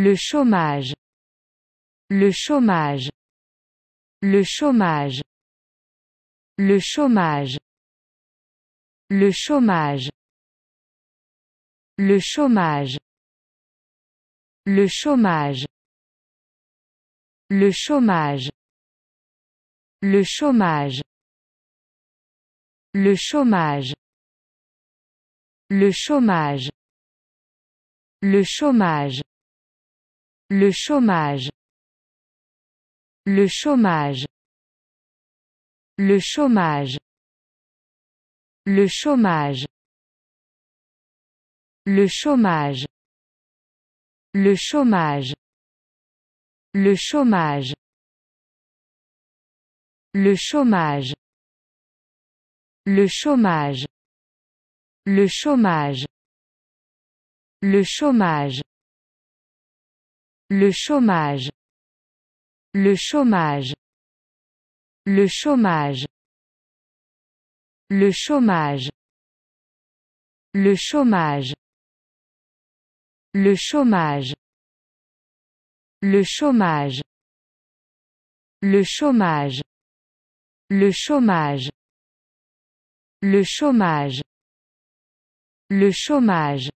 Le chômage. Le chômage. Le chômage. Le chômage. Le chômage. Le chômage. Le chômage. Le chômage. Le chômage. Le chômage. Le chômage. Le chômage. Le chômage. Le chômage. Le chômage. Le chômage. Le chômage. Le chômage. Le chômage. Le chômage. Le chômage. Le chômage. Le chômage. Le chômage. Le chômage. Le chômage. Le chômage. Le chômage. Le chômage. Le chômage. Le chômage. Le chômage. Le chômage. Le chômage.